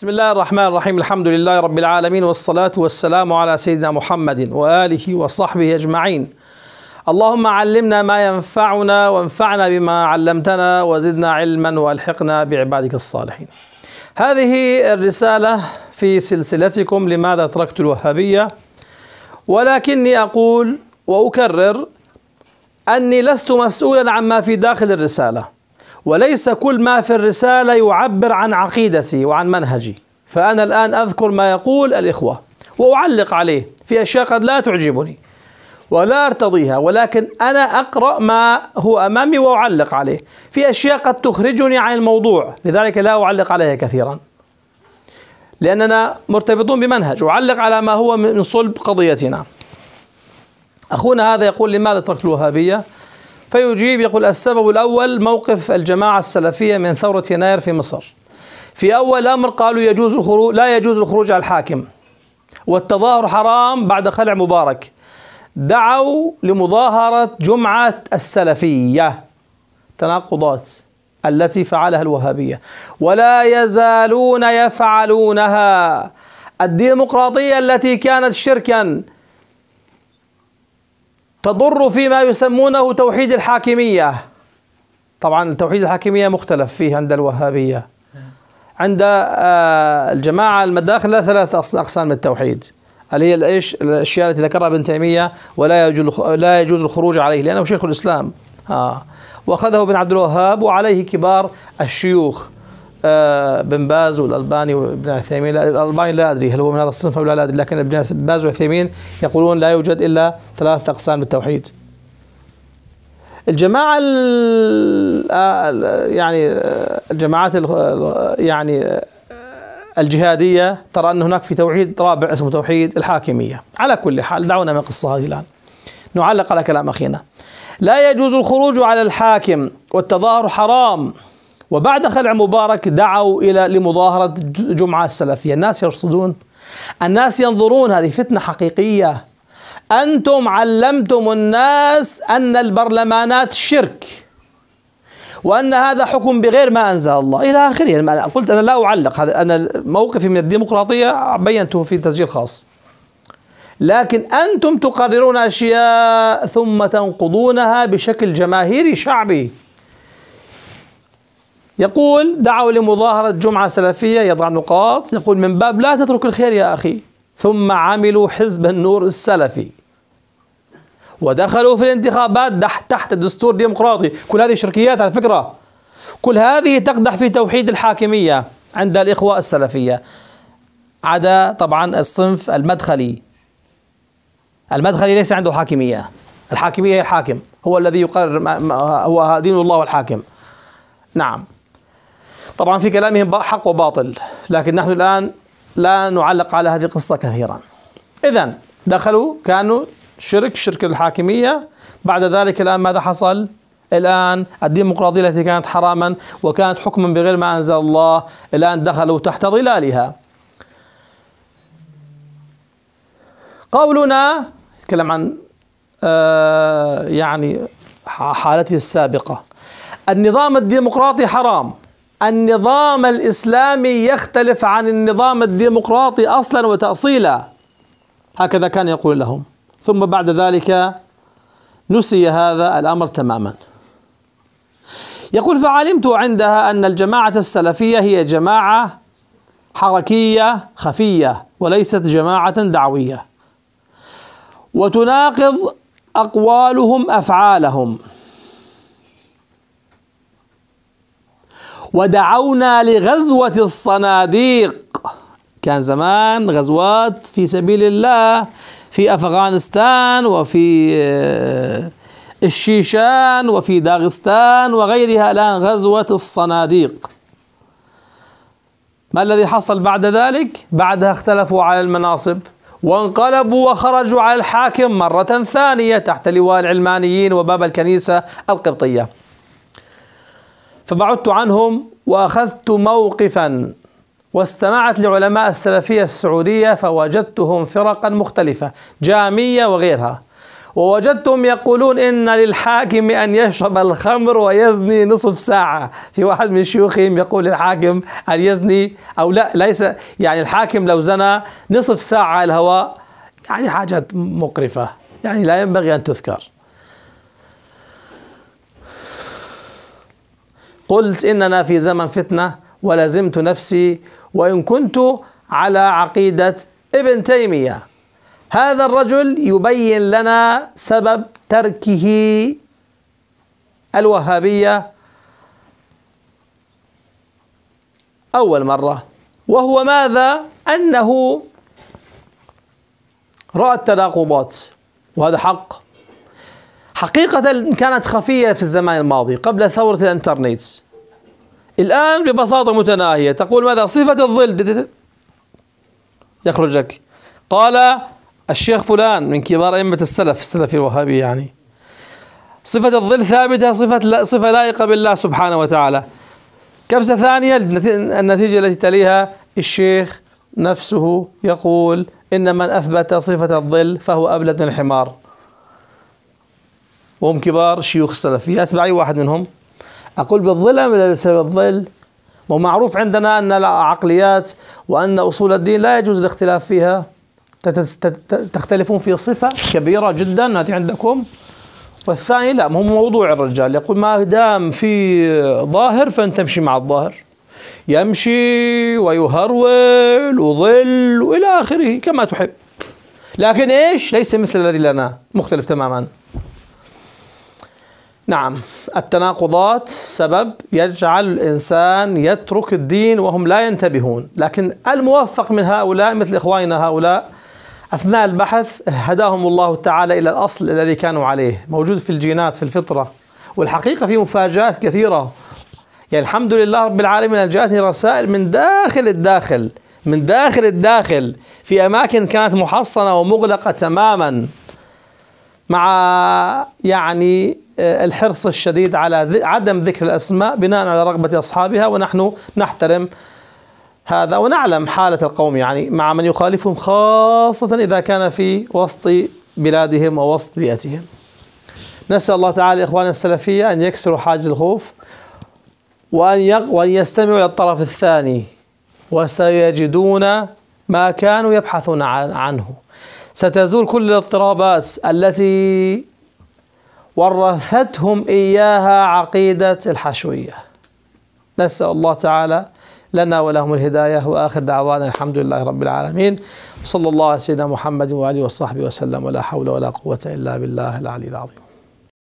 بسم الله الرحمن الرحيم الحمد لله رب العالمين والصلاة والسلام على سيدنا محمد وآله وصحبه أجمعين اللهم علمنا ما ينفعنا وانفعنا بما علمتنا وزدنا علما والحقنا بعبادك الصالحين هذه الرسالة في سلسلتكم لماذا تركت الوهابية ولكني أقول وأكرر أني لست مسؤولا عما في داخل الرسالة وليس كل ما في الرسالة يعبر عن عقيدتي وعن منهجي فأنا الآن أذكر ما يقول الإخوة وأعلق عليه في أشياء قد لا تعجبني ولا أرتضيها ولكن أنا أقرأ ما هو أمامي وأعلق عليه في أشياء قد تخرجني عن الموضوع لذلك لا أعلق عليها كثيرا لأننا مرتبطون بمنهج أعلق على ما هو من صلب قضيتنا أخونا هذا يقول لماذا تركت الوهابية؟ فيجيب يقول السبب الأول موقف الجماعة السلفية من ثورة يناير في مصر في أول أمر قالوا يجوز الخروج لا يجوز الخروج على الحاكم والتظاهر حرام بعد خلع مبارك دعوا لمظاهرة جمعة السلفية تناقضات التي فعلها الوهابية ولا يزالون يفعلونها الديمقراطية التي كانت شركا تضر فيما يسمونه توحيد الحاكمية طبعا التوحيد الحاكمية مختلف فيه عند الوهابية عند آه، الجماعة المداخلة ثلاث أقسام من التوحيد اللي هي الايش الاشياء التي ذكرها ابن تيميه ولا يجوز لا يجوز الخروج عليه لانه شيخ الاسلام آه. واخذه ابن عبد الوهاب وعليه كبار الشيوخ آه، بن باز والالباني وابن عثيمين الالباني لا ادري هل هو من هذا الصنف او لا لا ادري لكن ابن باز وعثيمين يقولون لا يوجد الا ثلاثه اقسام بالتوحيد. الجماعه آه، يعني آه، الجماعات يعني الجهاديه ترى ان هناك في توحيد رابع اسمه توحيد الحاكميه على كل حال دعونا من القصه هذه الان نعلق على كلام اخينا لا يجوز الخروج على الحاكم والتظاهر حرام وبعد خلع مبارك دعوا إلى لمظاهرة جمعة السلفية الناس يرصدون الناس ينظرون هذه فتنة حقيقية أنتم علمتم الناس أن البرلمانات شرك وأن هذا حكم بغير ما أنزل الله إلى آخره يعني قلت أنا لا أعلق هذا أنا موقفي من الديمقراطية بينته في تسجيل خاص لكن أنتم تقررون أشياء ثم تنقضونها بشكل جماهيري شعبي يقول دعوا لمظاهرة جمعة سلفية يضع نقاط يقول من باب لا تترك الخير يا أخي ثم عملوا حزب النور السلفي ودخلوا في الانتخابات تحت الدستور الديمقراطي كل هذه شركيات على فكرة كل هذه تقدح في توحيد الحاكمية عند الإخوة السلفية عدا طبعا الصنف المدخلي المدخلي ليس عنده حاكمية الحاكمية هي الحاكم هو الذي يقرر هو دين الله الحاكم نعم طبعا في كلامهم حق وباطل لكن نحن الآن لا نعلق على هذه القصة كثيرا إذا دخلوا كانوا شرك شرك الحاكمية بعد ذلك الآن ماذا حصل؟ الآن الديمقراطية التي كانت حراما وكانت حكما بغير ما أنزل الله الآن دخلوا تحت ظلالها قولنا نتكلم عن آه يعني حالته السابقة النظام الديمقراطي حرام النظام الإسلامي يختلف عن النظام الديمقراطي أصلا وتأصيلا هكذا كان يقول لهم ثم بعد ذلك نسي هذا الأمر تماما يقول فعلمت عندها أن الجماعة السلفية هي جماعة حركية خفية وليست جماعة دعوية وتناقض أقوالهم أفعالهم ودعونا لغزوة الصناديق كان زمان غزوات في سبيل الله في أفغانستان وفي آه، الشيشان وفي داغستان وغيرها الآن غزوة الصناديق ما الذي حصل بعد ذلك؟ بعدها اختلفوا على المناصب وانقلبوا وخرجوا على الحاكم مرة ثانية تحت لواء العلمانيين وباب الكنيسة القبطية فبعدت عنهم وأخذت موقفا واستمعت لعلماء السلفية السعودية فوجدتهم فرقا مختلفة جامية وغيرها ووجدتهم يقولون إن للحاكم أن يشرب الخمر ويزني نصف ساعة في واحد من شيوخهم يقول للحاكم أن يزني أو لا ليس يعني الحاكم لو زنى نصف ساعة الهواء يعني حاجة مقرفة يعني لا ينبغي أن تذكر قلت إننا في زمن فتنة ولزمت نفسي وإن كنت على عقيدة ابن تيمية هذا الرجل يبين لنا سبب تركه الوهابية أول مرة وهو ماذا؟ أنه رأى التناقضات وهذا حق حقيقة كانت خفية في الزمان الماضي قبل ثورة الانترنت الآن ببساطة متناهية تقول ماذا صفة الظل يخرجك قال الشيخ فلان من كبار أئمة السلف السلفي الوهابي يعني صفة الظل ثابتة صفة صفة لائقة بالله سبحانه وتعالى كبسة ثانية النتيجة التي تليها الشيخ نفسه يقول إن من أثبت صفة الظل فهو أبلد من الحمار وهم كبار شيوخ السلفية أتبع أي واحد منهم أقول بالظلة بسبب الظل ومعروف عندنا أن العقليات وأن أصول الدين لا يجوز الاختلاف فيها تختلفون في صفة كبيرة جدا هذه عندكم والثاني لا هو موضوع الرجال يقول ما دام في ظاهر فأنت تمشي مع الظاهر يمشي ويهرول وظل وإلى آخره كما تحب لكن إيش ليس مثل الذي لنا مختلف تماما نعم التناقضات سبب يجعل الإنسان يترك الدين وهم لا ينتبهون لكن الموفق من هؤلاء مثل إخواننا هؤلاء أثناء البحث هداهم الله تعالى إلى الأصل الذي كانوا عليه موجود في الجينات في الفطرة والحقيقة في مفاجآت كثيرة يعني الحمد لله رب العالمين أن جاءتني رسائل من داخل الداخل من داخل الداخل في أماكن كانت محصنة ومغلقة تماما مع يعني آه، الحرص الشديد على عدم ذكر الأسماء بناء على رغبة أصحابها ونحن نحترم هذا ونعلم حالة القوم يعني مع من يخالفهم خاصة إذا كان في وسط بلادهم ووسط بيئتهم نسأل الله تعالى إخوان السلفية أن يكسروا حاجز الخوف وأن, وأن يستمعوا إلى الطرف الثاني وسيجدون ما كانوا يبحثون عنه ستزول كل الاضطرابات التي ورثتهم إياها عقيدة الحشوية نسأل الله تعالى لنا ولهم الهداية وآخر دعوانا الحمد لله رب العالمين صلى الله على سيدنا محمد وآله وصحبه وسلم ولا حول ولا قوة إلا بالله العلي العظيم